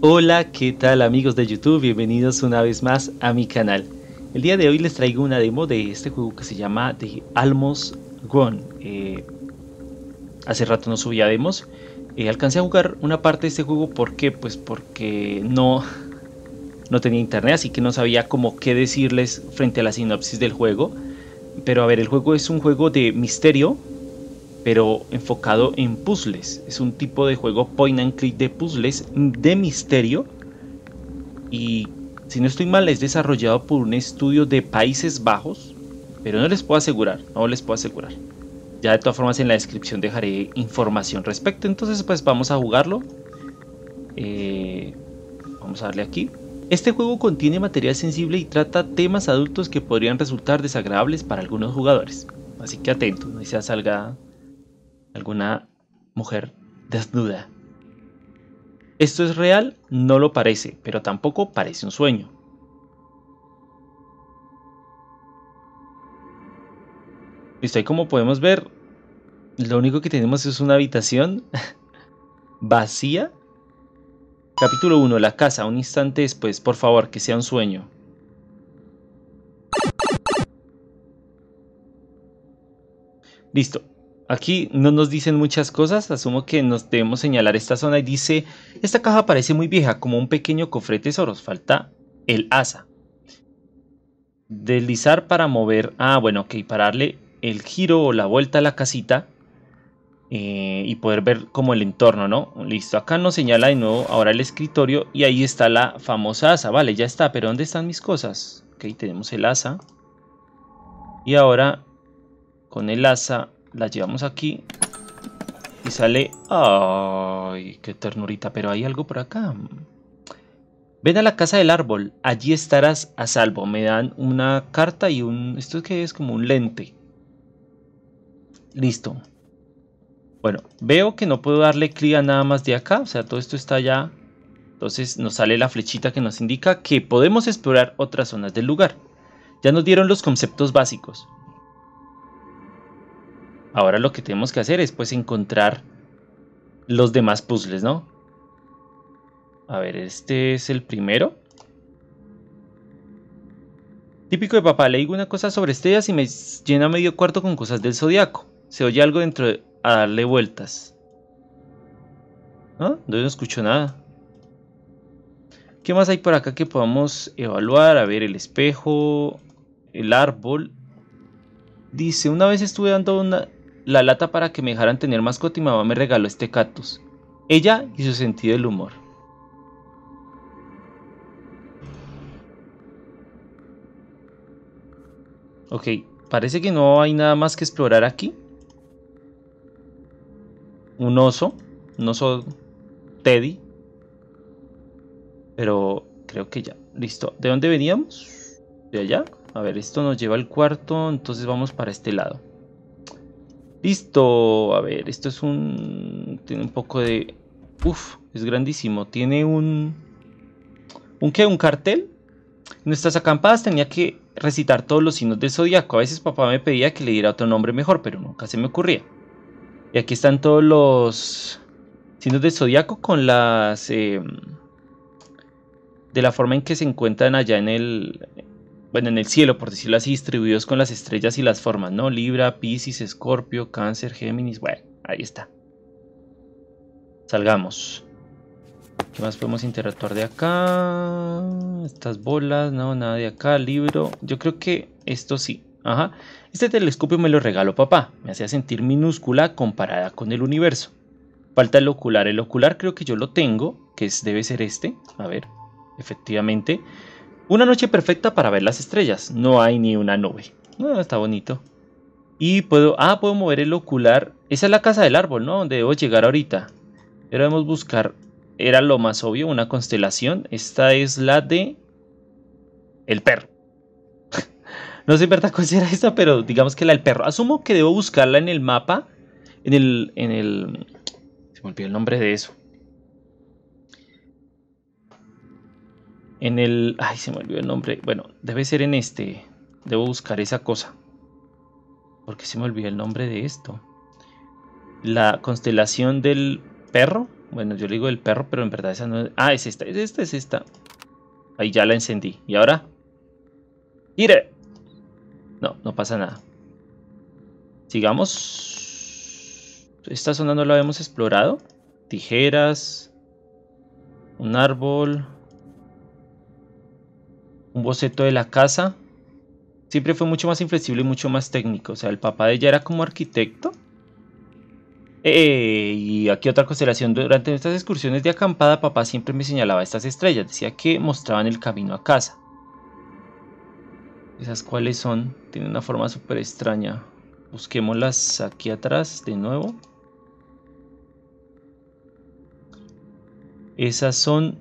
Hola, ¿qué tal amigos de YouTube? Bienvenidos una vez más a mi canal. El día de hoy les traigo una demo de este juego que se llama The Almos Gone. Eh, hace rato no subía demos. Eh, alcancé a jugar una parte de este juego, ¿por qué? Pues porque no, no tenía internet, así que no sabía cómo qué decirles frente a la sinopsis del juego. Pero a ver, el juego es un juego de misterio, pero enfocado en puzzles. Es un tipo de juego point and click de puzzles de misterio. Y si no estoy mal, es desarrollado por un estudio de Países Bajos, pero no les puedo asegurar, no les puedo asegurar. Ya de todas formas en la descripción dejaré información respecto. Entonces pues vamos a jugarlo. Eh, vamos a darle aquí. Este juego contiene material sensible y trata temas adultos que podrían resultar desagradables para algunos jugadores. Así que atento, no se salga alguna mujer desnuda. Esto es real, no lo parece, pero tampoco parece un sueño. Listo, Y como podemos ver, lo único que tenemos es una habitación vacía. Capítulo 1, la casa, un instante después, por favor, que sea un sueño. Listo, Aquí no nos dicen muchas cosas, asumo que nos debemos señalar esta zona y dice, esta caja parece muy vieja, como un pequeño cofre de tesoros, falta el asa. Mm. Deslizar para mover, ah bueno, ok, para darle el giro o la vuelta a la casita eh, y poder ver como el entorno, ¿no? Listo, acá nos señala de nuevo ahora el escritorio y ahí está la famosa asa, vale, ya está, pero ¿dónde están mis cosas? Ok, tenemos el asa y ahora con el asa la llevamos aquí y sale... ¡Ay, qué ternurita! Pero hay algo por acá. Ven a la casa del árbol, allí estarás a salvo. Me dan una carta y un... ¿Esto que es? Como un lente. Listo. Bueno, veo que no puedo darle clic a nada más de acá, o sea, todo esto está allá Entonces nos sale la flechita que nos indica que podemos explorar otras zonas del lugar. Ya nos dieron los conceptos básicos. Ahora lo que tenemos que hacer es pues encontrar los demás puzzles, ¿no? A ver, este es el primero. Típico de papá, le digo una cosa sobre estrellas y me llena medio cuarto con cosas del zodiaco. Se oye algo dentro a darle vueltas. ¿Ah? No, no escucho nada. ¿Qué más hay por acá que podamos evaluar? A ver, el espejo, el árbol. Dice, una vez estuve dando una, la lata para que me dejaran tener mascota y mamá me regaló este cactus. Ella y su sentido del humor. Ok, parece que no hay nada más que explorar aquí. Un oso, un oso Teddy. Pero creo que ya, listo. ¿De dónde veníamos? De allá. A ver, esto nos lleva al cuarto, entonces vamos para este lado. Listo, a ver, esto es un... Tiene un poco de... Uf, es grandísimo. Tiene un... ¿Un qué? ¿Un cartel? nuestras acampadas tenía que recitar todos los signos del zodiaco. A veces papá me pedía que le diera otro nombre mejor, pero nunca se me ocurría. Y aquí están todos los signos del zodiaco con las... Em, de la forma en que se encuentran allá en el, bueno, en el cielo, por decirlo así, distribuidos con las estrellas y las formas, ¿no? Libra, Pisces, Escorpio, Cáncer, Géminis, bueno, ahí está. Salgamos. ¿Qué más podemos interactuar de acá? Estas bolas, no, nada de acá, libro. Yo creo que esto sí. Ajá. Este telescopio me lo regaló papá. Me hacía sentir minúscula comparada con el universo. Falta el ocular. El ocular creo que yo lo tengo, que es, debe ser este. A ver, efectivamente. Una noche perfecta para ver las estrellas. No hay ni una nube. No, ah, está bonito. Y puedo... Ah, puedo mover el ocular. Esa es la casa del árbol, ¿no? Donde debo llegar ahorita. Pero debemos buscar... Era lo más obvio, una constelación. Esta es la de... El perro. no sé en verdad cuál será esta, pero digamos que la del perro. Asumo que debo buscarla en el mapa. En el... En el... Se me olvidó el nombre de eso. En el... Ay, se me olvidó el nombre. Bueno, debe ser en este. Debo buscar esa cosa. Porque se me olvidó el nombre de esto. La constelación del perro. Bueno, yo le digo el perro, pero en verdad esa no es... Ah, es esta, es esta, es esta. Ahí ya la encendí. ¿Y ahora? ¡Tire! No, no pasa nada. Sigamos. Esta zona no la habíamos explorado. Tijeras. Un árbol un boceto de la casa. Siempre fue mucho más inflexible y mucho más técnico. O sea, el papá de ella era como arquitecto. Eh, y aquí otra constelación. Durante nuestras excursiones de acampada, papá siempre me señalaba estas estrellas. Decía que mostraban el camino a casa. ¿Esas cuáles son? Tienen una forma súper extraña. Busquémoslas aquí atrás de nuevo. Esas son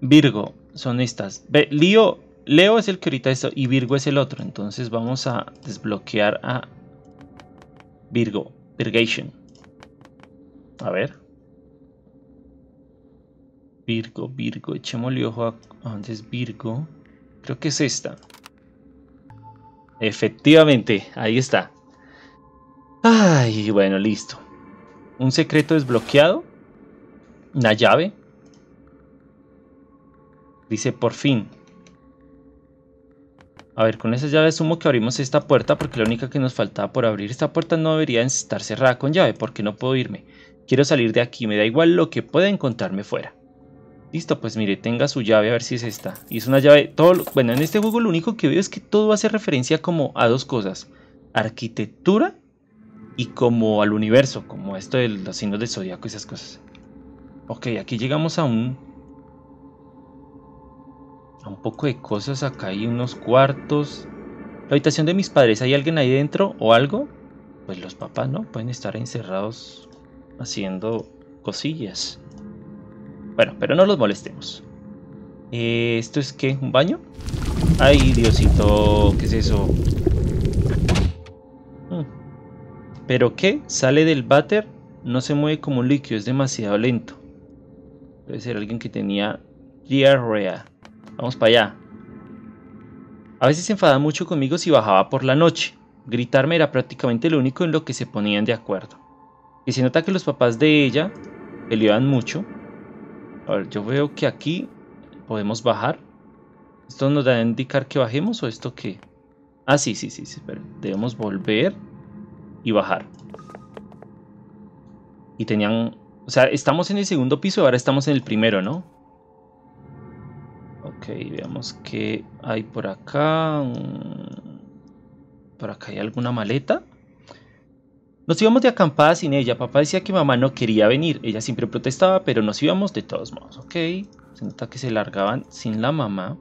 Virgo son estas. Leo, Leo es el que ahorita está y Virgo es el otro. Entonces vamos a desbloquear a Virgo, Virgation. A ver. Virgo, Virgo, echémosle ojo a dónde es Virgo. Creo que es esta. Efectivamente, ahí está. Ay, bueno, listo. Un secreto desbloqueado. Una llave. Dice por fin. A ver, con esa llave asumo que abrimos esta puerta porque la única que nos faltaba por abrir esta puerta no debería estar cerrada con llave porque no puedo irme. Quiero salir de aquí, me da igual lo que pueda encontrarme fuera. Listo, pues mire, tenga su llave a ver si es esta. Y es una llave, todo, bueno, en este juego lo único que veo es que todo hace referencia como a dos cosas. Arquitectura y como al universo, como esto de los signos del zodiaco y esas cosas. Ok, aquí llegamos a un un poco de cosas acá hay unos cuartos. La habitación de mis padres, ¿hay alguien ahí dentro o algo? Pues los papás, ¿no? Pueden estar encerrados haciendo cosillas. Bueno, pero no los molestemos. Eh, ¿Esto es qué? ¿Un baño? Ay, Diosito, ¿qué es eso? Hmm. ¿Pero qué? Sale del váter, no se mueve como un líquido, es demasiado lento. Debe ser alguien que tenía diarrea. Vamos para allá. A veces se enfadaba mucho conmigo si bajaba por la noche. Gritarme era prácticamente lo único en lo que se ponían de acuerdo. Y se nota que los papás de ella peleaban mucho. A ver, yo veo que aquí podemos bajar. ¿Esto nos da a indicar que bajemos o esto qué? Ah, sí, sí, sí, sí. debemos volver y bajar. Y tenían... O sea, estamos en el segundo piso, y ahora estamos en el primero, ¿no? Ok, veamos que hay por acá. Mm, por acá hay alguna maleta. Nos íbamos de acampada sin ella. Papá decía que mamá no quería venir. Ella siempre protestaba, pero nos íbamos de todos modos. Ok, se nota que se largaban sin la mamá.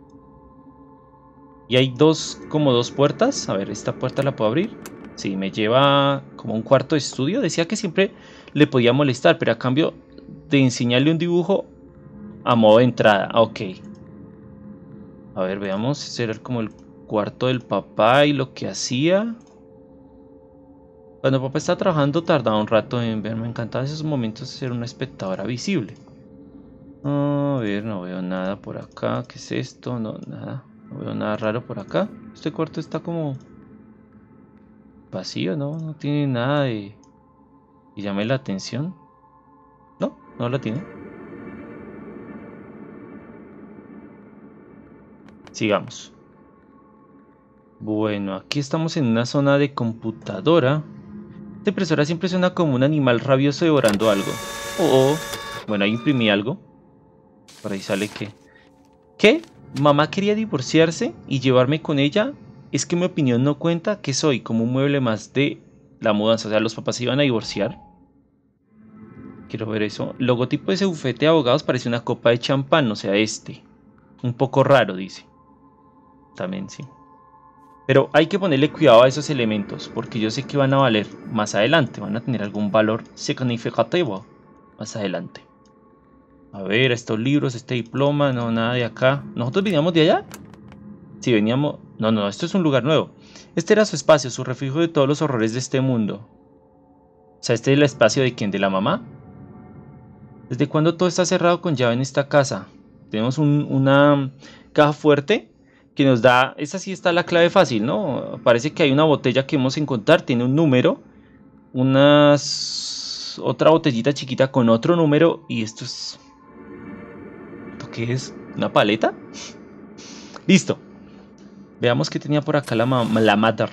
Y hay dos, como dos puertas. A ver, ¿esta puerta la puedo abrir? Sí, me lleva como un cuarto de estudio. Decía que siempre le podía molestar, pero a cambio de enseñarle un dibujo a modo de entrada. Ok, a ver, veamos. Ese era como el cuarto del papá y lo que hacía. Cuando papá está trabajando tardaba un rato en ver. Me encantaba esos momentos ser una espectadora visible. A ver, no veo nada por acá. ¿Qué es esto? No, nada. No veo nada raro por acá. Este cuarto está como vacío, ¿no? No tiene nada de... Y llame la atención. No, no la tiene. Sigamos. Bueno, aquí estamos en una zona de computadora. Esta impresora siempre suena como un animal rabioso devorando algo. Oh, oh, bueno, ahí imprimí algo. Por ahí sale que... ¿Qué? ¿Mamá quería divorciarse y llevarme con ella? Es que mi opinión no cuenta que soy como un mueble más de la mudanza. O sea, los papás se iban a divorciar. Quiero ver eso. Logotipo de ese bufete de abogados parece una copa de champán, o sea, este. Un poco raro, dice. También sí. Pero hay que ponerle cuidado a esos elementos porque yo sé que van a valer más adelante, van a tener algún valor significativo más adelante. A ver, estos libros, este diploma, no, nada de acá. ¿Nosotros veníamos de allá? si veníamos... No, no, esto es un lugar nuevo. Este era su espacio, su refugio de todos los horrores de este mundo. O sea, este es el espacio de quién, de la mamá. ¿Desde cuándo todo está cerrado con llave en esta casa? Tenemos una caja fuerte que nos da, esa sí está la clave fácil, ¿no? Parece que hay una botella que hemos encontrar, tiene un número, unas otra botellita chiquita con otro número y esto es ¿Esto qué es? ¿Una paleta? Listo. Veamos qué tenía por acá la la Mata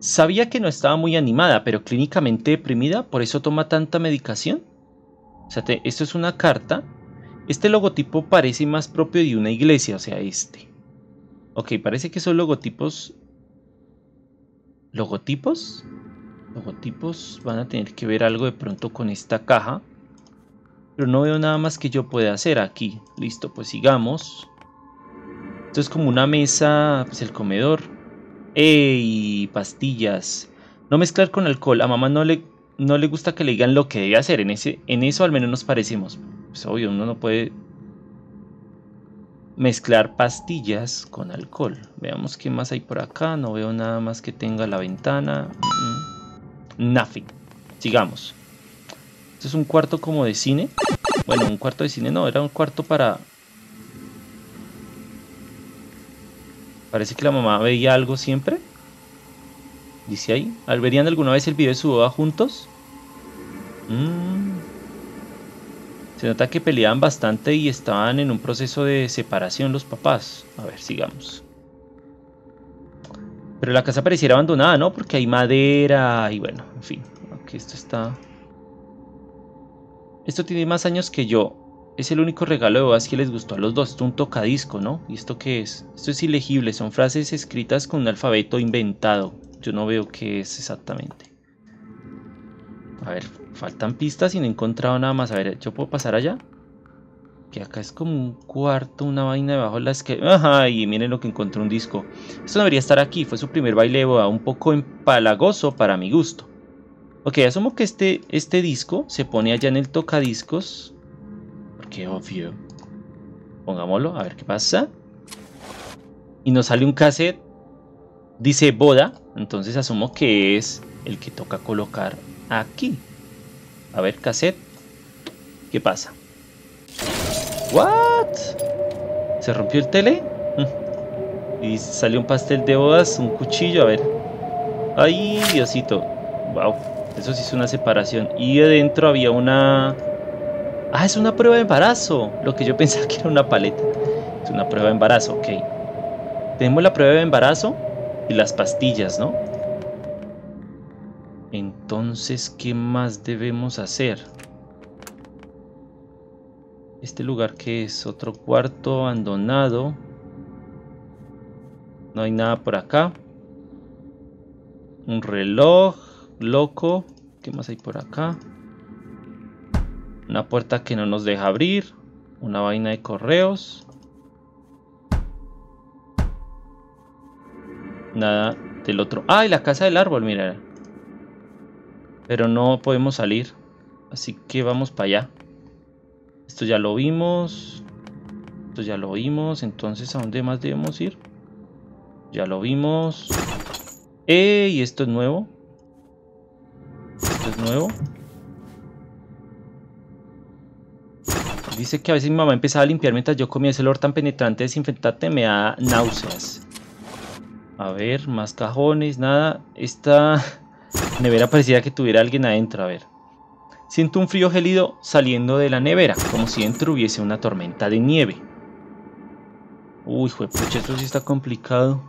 Sabía que no estaba muy animada, pero clínicamente deprimida, por eso toma tanta medicación. O sea, esto es una carta. Este logotipo parece más propio de una iglesia, o sea, este. Ok, parece que son logotipos... ¿Logotipos? Logotipos van a tener que ver algo de pronto con esta caja. Pero no veo nada más que yo pueda hacer aquí. Listo, pues sigamos. Esto es como una mesa, pues el comedor. ¡Ey! Pastillas. No mezclar con alcohol. A mamá no le no le gusta que le digan lo que debe hacer. En, ese, en eso al menos nos parecemos. Pues obvio, uno no puede mezclar pastillas con alcohol. Veamos qué más hay por acá. No veo nada más que tenga la ventana. Mm, nothing. Sigamos. Esto es un cuarto como de cine. Bueno, un cuarto de cine no, era un cuarto para... Parece que la mamá veía algo siempre. Dice ahí. ¿Verían alguna vez el video de su boda juntos? Mm. Se nota que peleaban bastante y estaban en un proceso de separación los papás. A ver, sigamos. Pero la casa pareciera abandonada, ¿no? Porque hay madera y bueno, en fin. Aquí esto está... Esto tiene más años que yo. Es el único regalo de bodas que les gustó a los dos. Esto es un tocadisco, ¿no? ¿Y esto qué es? Esto es ilegible. Son frases escritas con un alfabeto inventado. Yo no veo qué es exactamente. A ver, faltan pistas y no he encontrado nada más. A ver, ¿yo puedo pasar allá? Que acá es como un cuarto, una vaina debajo de la que... Ajá, y miren lo que encontró un disco. Esto debería estar aquí, fue su primer baile un poco empalagoso para mi gusto. Ok, asumo que este, este disco se pone allá en el tocadiscos. Porque obvio. Pongámoslo, a ver qué pasa. Y nos sale un cassette Dice boda, entonces asumo que es el que toca colocar aquí. A ver, cassette. ¿Qué pasa? ¿What? ¿Se rompió el tele? Mm. Y salió un pastel de bodas, un cuchillo, a ver. ¡Ay, Diosito! ¡Wow! Eso sí es una separación. Y adentro había una... ¡Ah, es una prueba de embarazo! Lo que yo pensaba que era una paleta. Es una prueba de embarazo, ok. Tenemos la prueba de embarazo y las pastillas, ¿no? Entonces, ¿qué más debemos hacer? Este lugar que es otro cuarto abandonado. No hay nada por acá. Un reloj loco. ¿Qué más hay por acá? Una puerta que no nos deja abrir. Una vaina de correos. Nada del otro. ¡Ay, ah, la casa del árbol! Mira. Pero no podemos salir. Así que vamos para allá. Esto ya lo vimos. Esto ya lo vimos. Entonces, ¿a dónde más debemos ir? Ya lo vimos. ¡Ey! Eh, esto es nuevo. Esto es nuevo. Dice que a veces mi mamá empezaba a limpiar mientras yo comía ese olor tan penetrante de desinfectante me da náuseas. A ver, más cajones, nada. Esta nevera parecía que tuviera alguien adentro, a ver. Siento un frío gélido saliendo de la nevera, como si dentro hubiese una tormenta de nieve. Uy, pues esto sí está complicado.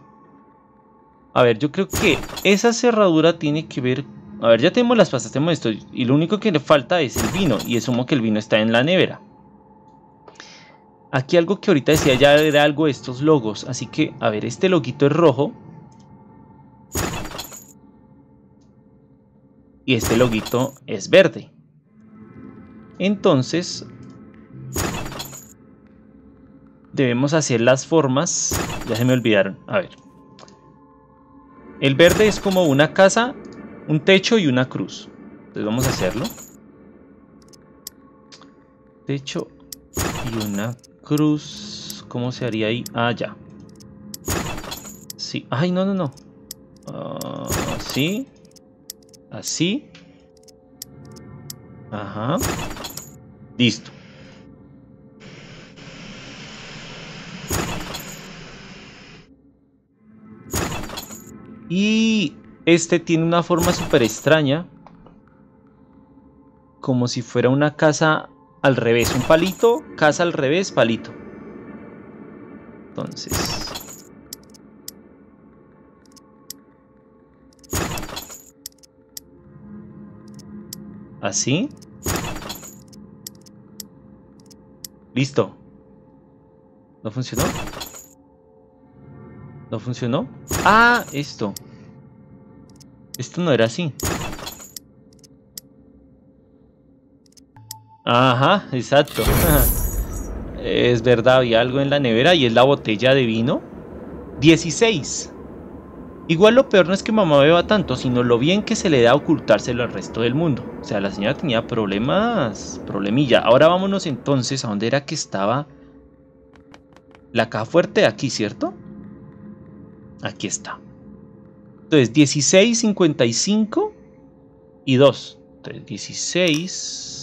A ver, yo creo que esa cerradura tiene que ver... A ver, ya tenemos las pastas, tenemos esto. Y lo único que le falta es el vino. Y asumo que el vino está en la nevera. Aquí algo que ahorita decía ya era algo de estos logos. Así que, a ver, este loguito es rojo. y este loguito es verde. Entonces debemos hacer las formas, ya se me olvidaron, a ver. El verde es como una casa, un techo y una cruz. Entonces vamos a hacerlo. Techo y una cruz. ¿Cómo se haría ahí? Ah, ya. Sí. Ay, no, no, no. Ah, sí. Así. Ajá. Listo. Y este tiene una forma súper extraña. Como si fuera una casa al revés. Un palito, casa al revés, palito. Entonces... Así. Listo. ¿No funcionó? ¿No funcionó? Ah, esto. Esto no era así. Ajá, exacto. Es verdad, había algo en la nevera y es la botella de vino. 16. Igual lo peor no es que mamá beba tanto, sino lo bien que se le da ocultárselo al resto del mundo. O sea, la señora tenía problemas, problemilla. Ahora vámonos entonces a dónde era que estaba la caja fuerte de aquí, ¿cierto? Aquí está. Entonces, 16, 55 y 2. Entonces, 16...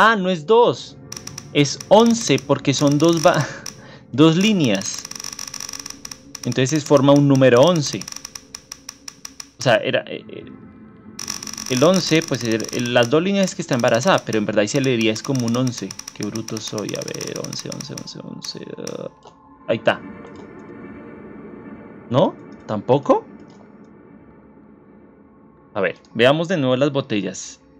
Ah, no es 2. Es 11 porque son dos, dos líneas. Entonces forma un número 11. O sea, era... Eh, eh, el 11, pues las dos líneas que está embarazada, pero en verdad ahí se diría, es como un 11. Qué bruto soy. A ver, 11, 11, 11, 11. ahí está. ¿No? ¿Tampoco? A ver, veamos de nuevo las botellas.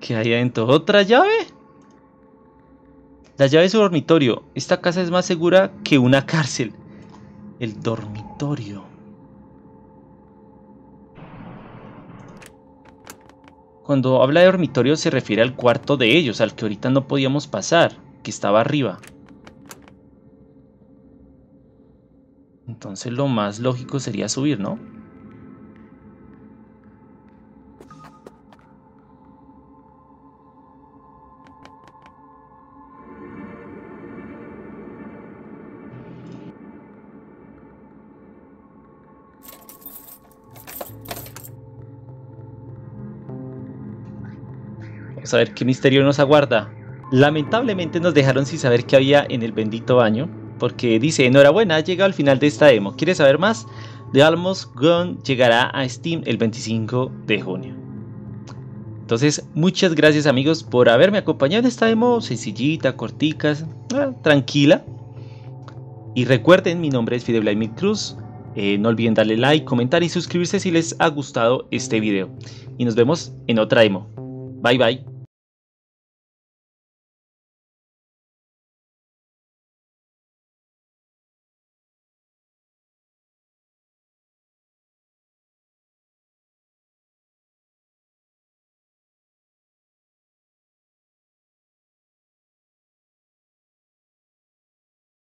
¿Qué hay adentro? ¿Otra llave? La llave es su dormitorio. Esta casa es más segura que una cárcel. El dormitorio. Cuando habla de dormitorio se refiere al cuarto de ellos, al que ahorita no podíamos pasar, que estaba arriba. Entonces lo más lógico sería subir, ¿no? ver qué misterio nos aguarda. Lamentablemente nos dejaron sin saber qué había en el bendito baño, porque dice, enhorabuena, llega llegado al final de esta demo. ¿Quieres saber más? The Almost Gone llegará a Steam el 25 de junio. Entonces, muchas gracias amigos por haberme acompañado en esta demo sencillita, corticas, ah, tranquila. Y recuerden, mi nombre es Fidel Cruz. Eh, no olviden darle like, comentar y suscribirse si les ha gustado este video. Y nos vemos en otra demo. Bye bye.